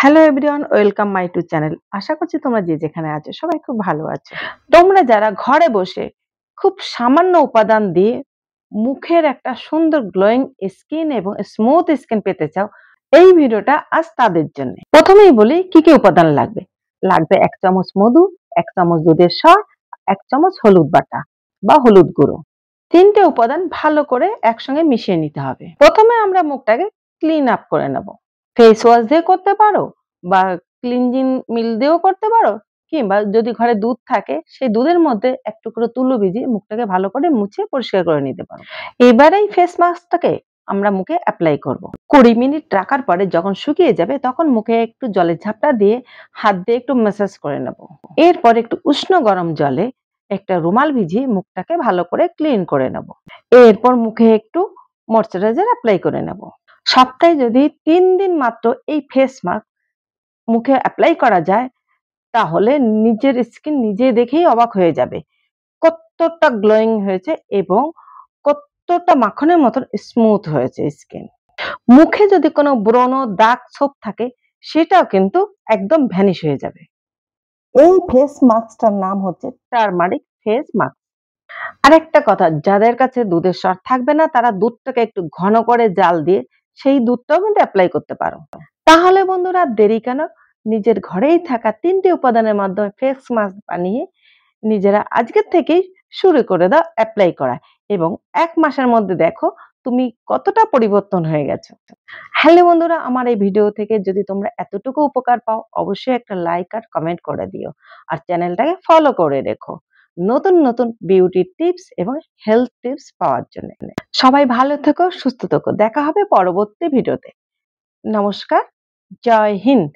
Hello everyone welcome my to channel আশা করছি তোমরা যে যেখানে আছো সবাই খুব ভালো আছো তোমরা যারা ঘরে বসে খুব সামান্য উপাদান দিয়ে মুখের একটা সুন্দর গ্লোয়িং স্কিন এবং স্মুথ স্কিন পেতে চাও এই ভিডিওটা আজ তাদের জন্য প্রথমেই বলি কি কি উপাদান লাগবে লাগবে এক চামচ মধু এক চামচ দুধের সর এক চামচ হলুদ বাটা বা হলুদ গুঁড়ো তিনটে উপাদান ভালো করে একসঙ্গে মিশিয়ে নিতে হবে প্রথমে আমরা মুখটাকে ক্লিন আপ করে নেবো ফেস ওয়াশ দিয়ে করতে পারো বা ক্লিনজিং মিল দিয়েও করতে পারো কিংবা যদি ঘরে দুধ থাকে সেই দুধের মধ্যে এক টুকরো তুলো ভিজিয়ে মুখটাকে ভালো করে মুছে পরিষ্কার করে নিতে পারো এবার এই ফেস মাস্কটাকে আমরা মুখে অ্যাপ্লাই করব। কুড়ি মিনিট রাখার পরে যখন শুকিয়ে যাবে তখন মুখে একটু জলের ঝাপটা দিয়ে হাত দিয়ে একটু ম্যাসাজ করে নেব এরপর একটু উষ্ণ গরম জলে একটা রুমাল ভিজিয়ে মুখটাকে ভালো করে ক্লিন করে নেব এরপর মুখে একটু ময়শ্চারাইজার অ্যাপ্লাই করে নেব সপ্তাহে যদি তিন দিন মাত্র এই ফেস মাস্ক মুখে অ্যাপ্লাই করা যায় তাহলে নিজের স্কিন নিজে দেখেই অবাক হয়ে যাবে কতটা গ্লোয়িং হয়েছে এবং কতটা মাখনের মতন স্মুথ হয়েছে স্কিন মুখে যদি কোনো ব্রণ দাগ ছোপ থাকে সেটাও কিন্তু একদম ভ্যানিশ হয়ে যাবে এই ফেস মাস্কটার নাম হচ্ছে টার্মারিক ফেস মাস্ক আরেকটা কথা যাদের কাছে দুধের স্বাদ থাকবে না তারা দুধটাকে একটু ঘন করে জাল দিয়ে সেই দুধটাও কিন্তু অ্যাপ্লাই করতে পারো তাহলে বন্ধুরা দেরি কেন নিজের ঘরেই থাকা তিনটি উপাদানের মাধ্যমে ফেস মাস্ক বানিয়ে নিজেরা আজকের থেকেই শুরু করে দাও অ্যাপ্লাই করা এবং এক মাসের মধ্যে দেখো তুমি কতটা পরিবর্তন হয়ে গেছো হ্যালো বন্ধুরা আমার এই ভিডিও থেকে যদি তোমরা এতটুকু উপকার পাও অবশ্যই একটা লাইক আর কমেন্ট করে দিও আর চ্যানেলটাকে ফলো করে রেখো নতুন নতুন বিউটি টিপস এবং হেলথ টিপস পাওয়ার জন্য সবাই ভালো থেকো সুস্থ থেকো দেখা হবে পরবর্তী ভিডিওতে নমস্কার জয় হিন্দ